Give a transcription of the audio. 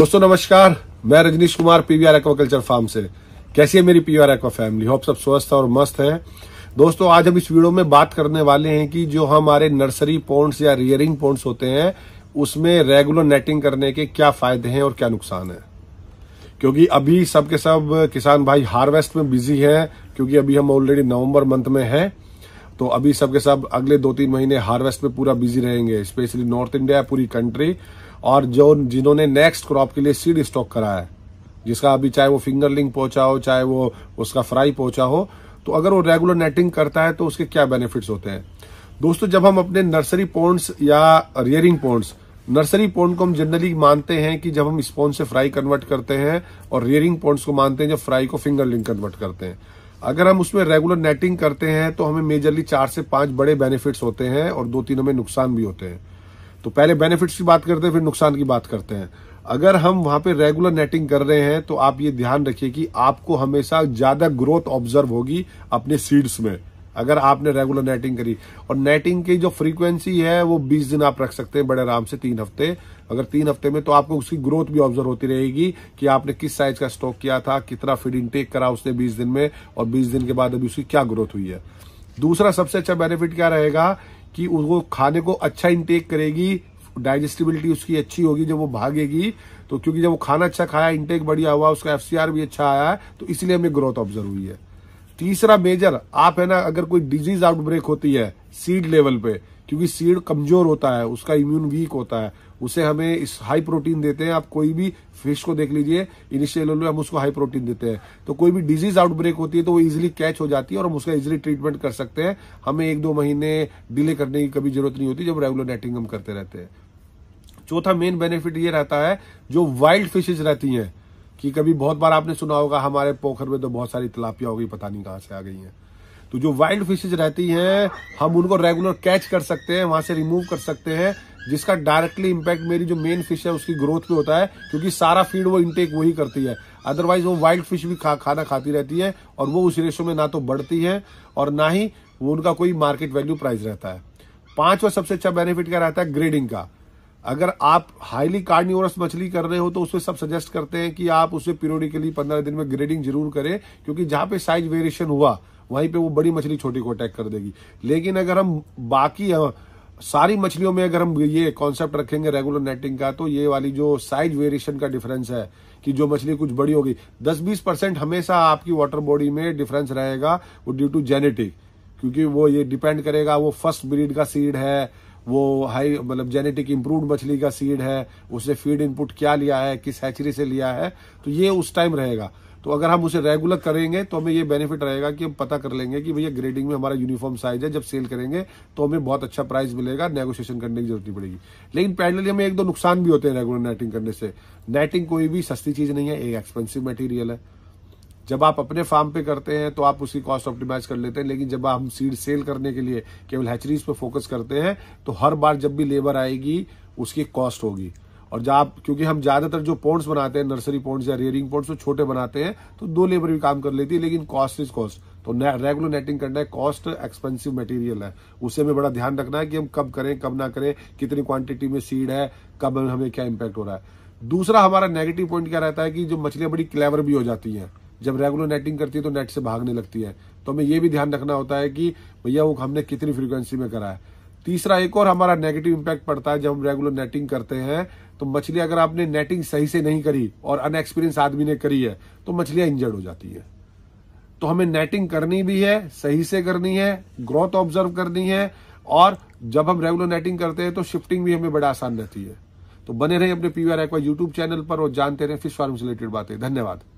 दोस्तों नमस्कार मैं Rajnish Kumar PVR aquaculture farm से कैसी है मेरी पीवीआर एक्वा फैमिली होप सब स्वस्थ और मस्त है दोस्तों आज हम इस वीडियो में बात करने वाले हैं कि जो हमारे नर्सरी पॉन्ड्स या रियरिंग पॉन्ड्स होते हैं उसमें रेगुलर नेटिंग करने के क्या फायदे हैं और क्या नुकसान है क्योंकि अभी सब के सब किसान भाई हार्वेस्ट में बिजी हैं क्योंकि अभी हम ऑलरेडी नवंबर मंथ में हैं तो अभी सबके सब अगले दो तीन महीने हार्वेस्ट में पूरा बिजी रहेंगे स्पेशली नॉर्थ इंडिया पूरी कंट्री और जो जिन्होंने नेक्स्ट क्रॉप के लिए सीड स्टॉक करा है जिसका अभी चाहे वो फिंगरलिंग पहुंचा हो चाहे वो उसका फ्राई पहुंचा हो तो अगर वो रेगुलर नेटिंग करता है तो उसके क्या बेनिफिट्स होते हैं दोस्तों जब हम अपने नर्सरी पॉन्ड्स या रियरिंग पॉन्ड्स नर्सरी पॉन्ड को हम जनरली मानते हैं कि जब हम स्पॉन्ड से फ्राई कन्वर्ट करते हैं और रियरिंग पॉन्ड्स को मानते हैं जब फ्राई को फिंगरलिंग कन्वर्ट करते हैं अगर हम उसमें रेगुलर नेटिंग करते हैं तो हमें मेजरली चार से पांच बड़े बेनिफिट्स होते हैं और दो तीन हमें नुकसान भी होते हैं तो पहले बेनिफिट्स की बात करते हैं फिर नुकसान की बात करते हैं अगर हम वहां पे रेगुलर नेटिंग कर रहे हैं तो आप ये ध्यान रखिए कि आपको हमेशा ज्यादा ग्रोथ ऑब्जर्व होगी अपने सीड्स में अगर आपने रेगुलर नेटिंग करी और नेटिंग की जो फ्रीक्वेंसी है वो 20 दिन आप रख सकते हैं बड़े आराम से तीन हफ्ते अगर तीन हफ्ते में तो आपको उसकी ग्रोथ भी ऑब्जर्व होती रहेगी कि आपने किस साइज का स्टॉक किया था कितना फीड इनटेक करा उसने 20 दिन में और 20 दिन के बाद अभी उसकी क्या ग्रोथ हुई है दूसरा सबसे अच्छा बेनिफिट क्या रहेगा कि उसको खाने को अच्छा इंटेक करेगी डाइजेस्टिबिलिटी उसकी अच्छी होगी जब वो भागेगी तो क्योंकि जब वो खाना अच्छा खाया इंटेक बढ़िया हुआ उसका एफ भी अच्छा आया तो इसलिए हमें ग्रोथ ऑब्जर्व हुई है तीसरा मेजर आप है ना अगर कोई डिजीज आउटब्रेक होती है सीड लेवल पे क्योंकि सीड कमजोर होता है उसका इम्यून वीक होता है उसे हमें इस हाई प्रोटीन देते हैं आप कोई भी फिश को देख लीजिए इनिशियल में हम उसको हाई प्रोटीन देते हैं तो कोई भी डिजीज आउटब्रेक होती है तो वो इजिली कैच हो जाती है और हम उसका इजिली ट्रीटमेंट कर सकते हैं हमें एक दो महीने डिले करने की कभी जरूरत नहीं होती जब रेगुलर नेटिंग हम करते रहते हैं चौथा मेन बेनिफिट ये रहता है जो वाइल्ड फिशेज रहती हैं कि कभी बहुत बार आपने सुना होगा हमारे पोखर में तो बहुत सारी तलापियां होगी पता नहीं कहां से आ गई हैं तो जो वाइल्ड फिशेज रहती हैं हम उनको रेगुलर कैच कर सकते हैं वहां से रिमूव कर सकते हैं जिसका डायरेक्टली इम्पैक्ट मेरी जो मेन फिश है उसकी ग्रोथ पे होता है क्योंकि सारा फीड वो इनटेक वही करती है अदरवाइज वो वाइल्ड फिश भी खा खाना खाती रहती है और वो उस रेशो में ना तो बढ़ती है और ना ही वो उनका कोई मार्केट वैल्यू प्राइस रहता है पांचवा सबसे अच्छा बेनिफिट क्या रहता है ग्रेडिंग का अगर आप हाईली कार्निवोरस मछली कर रहे हो तो उसमें सब सजेस्ट करते हैं कि आप उसे पीरियोडिकली पंद्रह दिन में ग्रेडिंग जरूर करें क्योंकि जहां पे साइज वेरिएशन हुआ वहीं पे वो बड़ी मछली छोटी को अटैक कर देगी लेकिन अगर हम बाकी सारी मछलियों में अगर हम ये कॉन्सेप्ट रखेंगे रेगुलर नेटिंग का तो ये वाली जो साइज वेरिएशन का डिफरेंस है कि जो मछली कुछ बड़ी होगी 10-20 परसेंट हमेशा आपकी वाटर बॉडी में डिफरेंस रहेगा वो ड्यू टू जेनेटिक क्योंकि वो ये डिपेंड करेगा वो फर्स्ट ब्रीड का सीड है वो हाई मतलब जेनेटिक इम्प्रूव मछली का सीड है उसे फीड इनपुट क्या लिया है किस हैचरी से लिया है तो ये उस टाइम रहेगा तो अगर हम उसे रेगुलर करेंगे तो हमें ये बेनिफिट रहेगा कि हम पता कर लेंगे कि भैया ग्रेडिंग में हमारा यूनिफॉर्म साइज है जब सेल करेंगे तो हमें बहुत अच्छा प्राइस मिलेगा नेगोशिएशन करने की जरूरत नहीं पड़ेगी लेकिन पैरेलली हमें एक दो नुकसान भी होते हैं रेगुलर नेटिंग करने से नेटिंग कोई भी सस्ती चीज नहीं है एक एक्सपेंसिव मेटीरियल है जब आप अपने फार्म पे करते हैं तो आप उसकी कॉस्ट ऑप्टिमाइज कर लेते हैं लेकिन जब हम सीड सेल करने के लिए केवल हैचरीज पे फोकस करते हैं तो हर बार जब भी लेबर आएगी उसकी कॉस्ट होगी और जब आप क्योंकि हम ज्यादातर जो पॉइंट्स बनाते हैं नर्सरी पॉइंट्स या रेयरिंग पॉइंट्स वो छोटे बनाते हैं तो दो लेबर भी काम कर लेती है लेकिन कॉस्ट इज कॉस्ट तो रेगुलर नेटिंग करना है कॉस्ट एक्सपेंसिव मटेरियल है उसे हमें बड़ा ध्यान रखना है कि हम कब करें कब ना करें कितनी क्वांटिटी में सीड है कब हमें क्या इम्पैक्ट हो रहा है दूसरा हमारा नेगेटिव पॉइंट क्या रहता है कि जो मछलियां बड़ी क्लेवर भी हो जाती हैं जब रेगुलर नेटिंग करती है तो नेट से भागने लगती है तो हमें यह भी ध्यान रखना होता है कि भैया वो हमने कितनी फ्रीक्वेंसी में करा है तीसरा एक और हमारा नेगेटिव इम्पैक्ट पड़ता है जब हम रेगुलर नेटिंग करते हैं तो मछली अगर आपने नेटिंग सही से नहीं करी और अनएक्सपीरियंस आदमी ने करी है तो मछलियां इंजर्ड हो जाती है तो हमें नेटिंग करनी भी है सही से करनी है ग्रोथ ऑब्जर्व करनी है और जब हम रेगुलर नेटिंग करते हैं तो शिफ्टिंग भी हमें बड़ा आसान रहती है तो बने रहें अपने पीवीआर एक्वा यूट्यूब चैनल पर और जानते रहें फिश फार्म से रिलेटेड बातें धन्यवाद